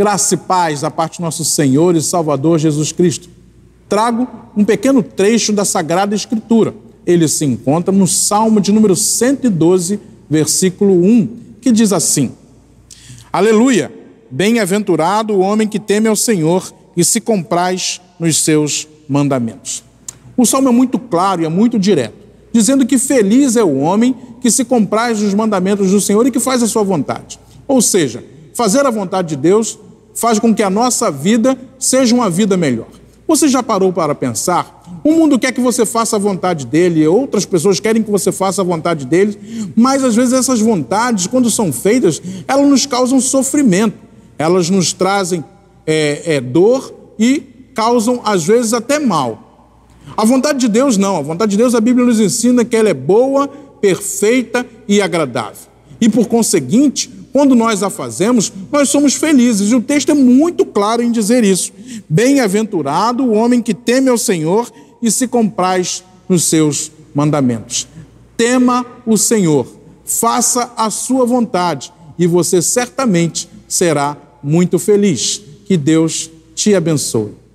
Graça e paz da parte do nosso Senhor e Salvador Jesus Cristo. Trago um pequeno trecho da Sagrada Escritura. Ele se encontra no Salmo de número 112, versículo 1, que diz assim: Aleluia! Bem-aventurado o homem que teme ao Senhor e se compraz nos seus mandamentos. O salmo é muito claro e é muito direto, dizendo que feliz é o homem que se compraz nos mandamentos do Senhor e que faz a sua vontade. Ou seja, fazer a vontade de Deus faz com que a nossa vida seja uma vida melhor. Você já parou para pensar? O mundo quer que você faça a vontade dele, outras pessoas querem que você faça a vontade deles, mas às vezes essas vontades, quando são feitas, elas nos causam sofrimento, elas nos trazem é, é, dor e causam, às vezes, até mal. A vontade de Deus, não. A vontade de Deus, a Bíblia nos ensina que ela é boa, perfeita e agradável. E por conseguinte, quando nós a fazemos, nós somos felizes, e o texto é muito claro em dizer isso. Bem-aventurado o homem que teme ao Senhor e se compraz nos seus mandamentos. Tema o Senhor, faça a sua vontade, e você certamente será muito feliz. Que Deus te abençoe.